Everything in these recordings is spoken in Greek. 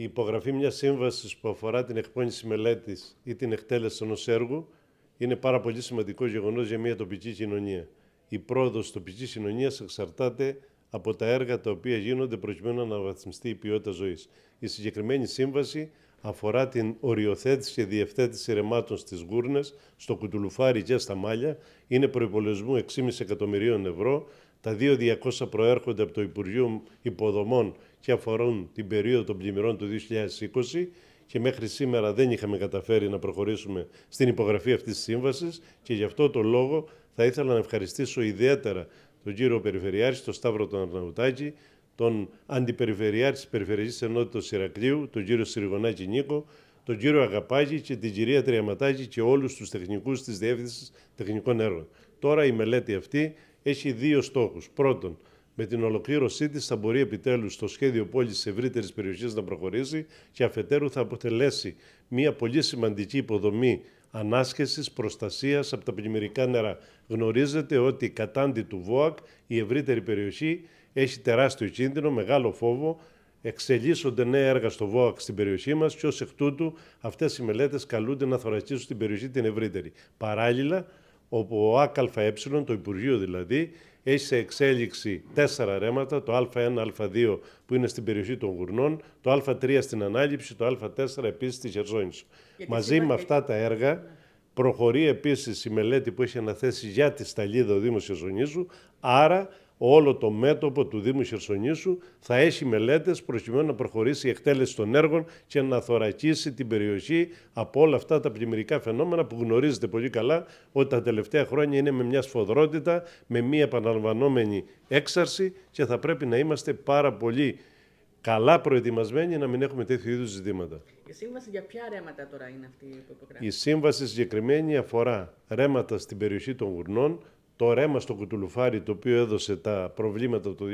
η υπογραφή μιας σύμβασης που αφορά την εκπόνηση μελέτης ή την εκτέλεση ενός έργου είναι πάρα πολύ σημαντικό γεγονός για μια τοπική κοινωνία. Η πρόοδος τοπική τοπικής κοινωνίας εξαρτάται από τα έργα τα οποία γίνονται προκειμένου να αναβαθμιστεί η ποιότητα ζωής. Η συγκεκριμένη σύμβαση αφορά την οριοθέτηση και διευθέτηση ρεμάτων στις γούρνες, στο κουτουλουφάρι και στα μάλια, είναι προϋπολογισμού 6,5 εκατομμυρίων ευρώ τα δύο 200 προέρχονται από το Υπουργείο Υποδομών και αφορούν την περίοδο των πλημμυρών του 2020 και μέχρι σήμερα δεν είχαμε καταφέρει να προχωρήσουμε στην υπογραφή αυτής της σύμβασης και γι' αυτό το λόγο θα ήθελα να ευχαριστήσω ιδιαίτερα τον κύριο Περιφερειάρχη, τον Σταύρο τον Αρναουτάκη, τον Αντιπεριφερειάρχη της Περιφερειακής Ενότητας Συρακλείου, τον κύριο Συριγωνάκη Νίκο, τον κύριο Αγαπάκη και την κυρία Τριαματάκη και όλους τους τεχνικούς της Διεύθυνσης Τεχνικών Έργων. Τώρα η μελέτη αυτή έχει δύο στόχους. Πρώτον, με την ολοκλήρωσή της θα μπορεί επιτέλους το σχέδιο πόλης τη ευρύτερη περιοχή να προχωρήσει και αφετέρου θα αποτελέσει μια πολύ σημαντική υποδομή ανάσχεσης προστασίας από τα πλημμυρικά νερά. Γνωρίζετε ότι κατάντι του ΒΟΑΚ η ευρύτερη περιοχή έχει τεράστιο κίνδυνο, μεγάλο φόβο. Εξελίσσονται νέα έργα στο ΒΟΑΚ στην περιοχή μας και ως εκ τούτου αυτές οι μελέτες καλούνται να θωρακίσουν την περιοχή την ευρύτερη. Παράλληλα, όπου ο ΑΚΑΕ, το Υπουργείο δηλαδή, έχει σε εξέλιξη τέσσερα ρέματα, το Α1, Α2 που είναι στην περιοχή των Γουρνών, το Α3 στην Ανάληψη, το Α4 επίσης στη Χερζόνησο. Μαζί με αυτά τα έργα ναι. προχωρεί επίσης η μελέτη που έχει αναθέσει για τη σταλίδα ο Δήμος Χερζονίζου, άρα όλο το μέτωπο του Δήμου Χερσονήσου θα έχει μελέτες προκειμένου να προχωρήσει η εκτέλεση των έργων και να θωρακίσει την περιοχή από όλα αυτά τα πλημμυρικά φαινόμενα που γνωρίζετε πολύ καλά ότι τα τελευταία χρόνια είναι με μια σφοδρότητα, με μια επαναλαμβανόμενη έξαρση και θα πρέπει να είμαστε πάρα πολύ καλά προετοιμασμένοι να μην έχουμε τέτοιου είδους ζητήματα. Η σύμβαση για ποια ρέματα τώρα είναι αυτή η υπογράφει. Η σύμβαση συγκεκριμένη αφορά ρέματα στην περιοχή των Γουρνών, το ρέμα στο κουτουλουφάρι το οποίο έδωσε τα προβλήματα το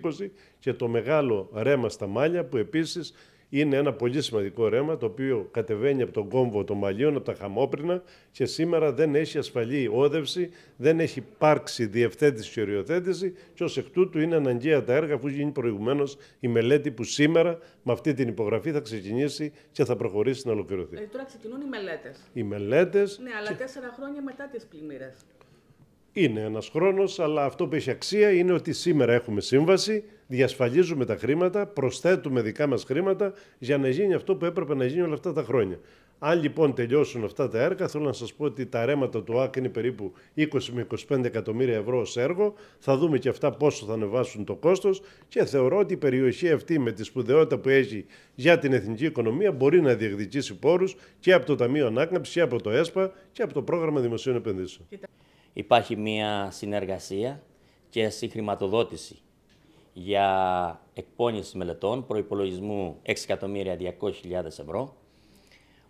2020 και το μεγάλο ρέμα στα μάλια που επίσης είναι ένα πολύ σημαντικό ρέμα το οποίο κατεβαίνει από τον κόμβο των μαλλίων, από τα χαμόπρινα και σήμερα δεν έχει ασφαλή όδευση, δεν έχει υπάρξει διευθέτηση και οριοθέτηση και ως εκ τούτου είναι αναγκαία τα έργα αφού γίνει προηγουμένως η μελέτη που σήμερα με αυτή την υπογραφή θα ξεκινήσει και θα προχωρήσει να ολοκληρωθεί. Ε, τώρα ξεκινούν οι μελέτες. Οι μελέτες... Ναι, αλλά και... τέσσερα χρόνια μετά τις πλημμύρες. Είναι ένας χρόνος, αλλά αυτό που έχει αξία είναι ότι σήμερα έχουμε σύμβαση, διασφαλίζουμε τα χρήματα, προσθέτουμε δικά μας χρήματα για να γίνει αυτό που έπρεπε να γίνει όλα αυτά τα χρόνια. Αν λοιπόν τελειώσουν αυτά τα έργα, θέλω να σας πω ότι τα ρέματα του ΑΚ είναι περίπου 20 με 25 εκατομμύρια ευρώ ως έργο. Θα δούμε και αυτά πόσο θα ανεβάσουν το κόστος και θεωρώ ότι η περιοχή αυτή με τη σπουδαιότητα που έχει για την εθνική οικονομία μπορεί να διεκδικήσει πόρους και από το Ταμείο Ανάκαμψης και από το ΕΣΠΑ και από το Πρόγραμμα Δημοσίων Επενδύσεων. Υπάρχει μία συνεργασία και συγχρηματοδότηση για εκπόνηση μελετών προϋπολογισμού 6.200.000 ευρώ,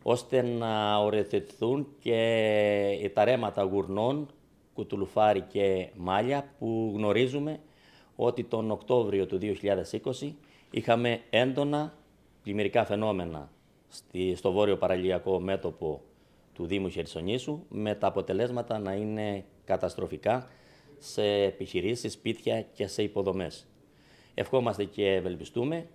ώστε να οριοθετηθούν και τα ρέματα γουρνών, κουτουλουφάρι και μάλια που γνωρίζουμε ότι τον Οκτώβριο του 2020 είχαμε έντονα πλημμυρικά φαινόμενα στο βόρειο παραλιακό μέτωπο του Δήμου Χερσονήσου με τα αποτελέσματα να είναι καταστροφικά σε επιχειρήσεις, σπίτια και σε υποδομές. Ευχόμαστε και ευελπιστούμε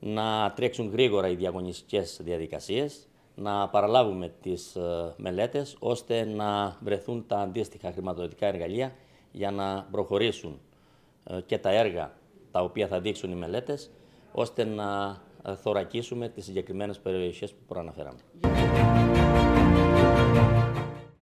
να τρέξουν γρήγορα οι διαγωνιστικές διαδικασίες, να παραλάβουμε τις ε, μελέτες ώστε να βρεθούν τα αντίστοιχα χρηματοδοτικά εργαλεία για να προχωρήσουν ε, και τα έργα τα οποία θα δείξουν οι μελέτες, ώστε να ε, θωρακίσουμε τις συγκεκριμένες περιοχές που προαναφέραμε. Thank you.